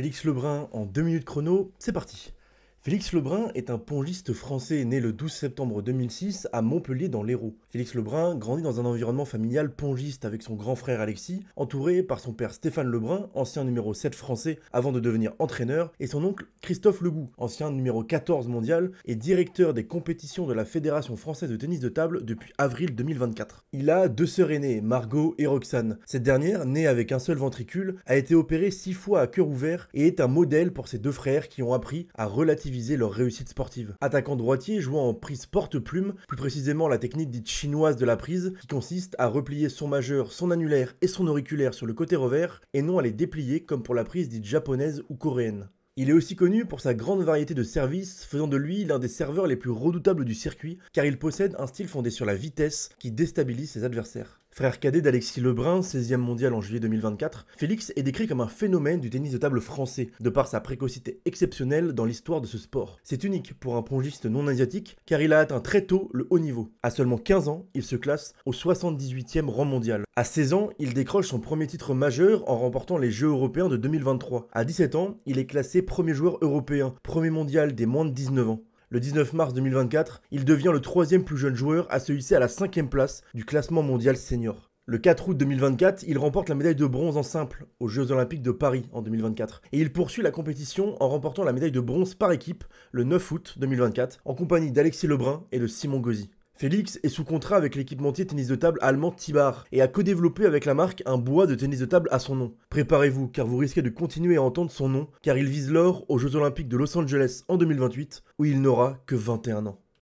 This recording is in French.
Félix Lebrun en deux minutes chrono, c'est parti Félix Lebrun est un pongiste français né le 12 septembre 2006 à Montpellier dans l'Hérault. Félix Lebrun grandit dans un environnement familial pongiste avec son grand frère Alexis, entouré par son père Stéphane Lebrun, ancien numéro 7 français avant de devenir entraîneur, et son oncle Christophe Legout, ancien numéro 14 mondial et directeur des compétitions de la Fédération française de tennis de table depuis avril 2024. Il a deux sœurs aînées, Margot et Roxane. Cette dernière, née avec un seul ventricule, a été opérée six fois à cœur ouvert et est un modèle pour ses deux frères qui ont appris à relativiser viser leur réussite sportive. Attaquant droitier, jouant en prise porte-plume, plus précisément la technique dite chinoise de la prise, qui consiste à replier son majeur, son annulaire et son auriculaire sur le côté revers, et non à les déplier comme pour la prise dite japonaise ou coréenne. Il est aussi connu pour sa grande variété de services, faisant de lui l'un des serveurs les plus redoutables du circuit, car il possède un style fondé sur la vitesse qui déstabilise ses adversaires. Frère cadet d'Alexis Lebrun, 16e mondial en juillet 2024, Félix est décrit comme un phénomène du tennis de table français, de par sa précocité exceptionnelle dans l'histoire de ce sport. C'est unique pour un pongiste non asiatique, car il a atteint très tôt le haut niveau. À seulement 15 ans, il se classe au 78e rang mondial. À 16 ans, il décroche son premier titre majeur en remportant les Jeux européens de 2023. À 17 ans, il est classé premier joueur européen, premier mondial des moins de 19 ans le 19 mars 2024, il devient le troisième plus jeune joueur à se hisser à la cinquième place du classement mondial senior. Le 4 août 2024, il remporte la médaille de bronze en simple aux Jeux Olympiques de Paris en 2024. Et il poursuit la compétition en remportant la médaille de bronze par équipe le 9 août 2024 en compagnie d'Alexis Lebrun et de Simon Gauzy. Félix est sous contrat avec l'équipementier tennis de table allemand Tibar et a co-développé avec la marque un bois de tennis de table à son nom. Préparez-vous car vous risquez de continuer à entendre son nom car il vise l'or aux Jeux Olympiques de Los Angeles en 2028 où il n'aura que 21 ans.